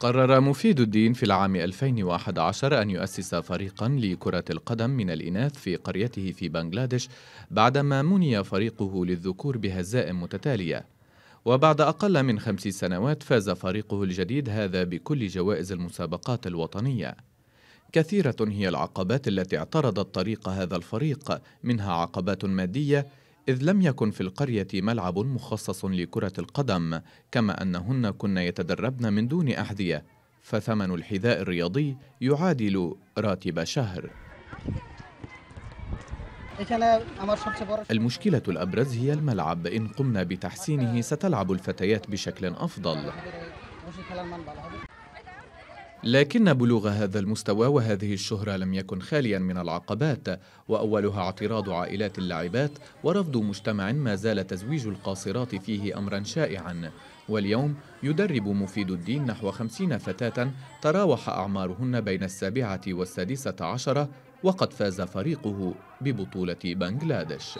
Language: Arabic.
قرر مفيد الدين في العام 2011 أن يؤسس فريقا لكرة القدم من الإناث في قريته في بنغلاديش بعدما مني فريقه للذكور بهزائم متتالية وبعد أقل من خمس سنوات فاز فريقه الجديد هذا بكل جوائز المسابقات الوطنية كثيرة هي العقبات التي اعترضت طريق هذا الفريق منها عقبات مادية إذ لم يكن في القرية ملعب مخصص لكرة القدم كما أنهن كن يتدربن من دون أحذية فثمن الحذاء الرياضي يعادل راتب شهر المشكلة الأبرز هي الملعب إن قمنا بتحسينه ستلعب الفتيات بشكل أفضل لكن بلوغ هذا المستوى وهذه الشهرة لم يكن خاليا من العقبات وأولها اعتراض عائلات اللاعبات ورفض مجتمع ما زال تزويج القاصرات فيه أمرا شائعا واليوم يدرب مفيد الدين نحو خمسين فتاة تراوح أعمارهن بين السابعة والسادسة عشرة وقد فاز فريقه ببطولة بنغلاديش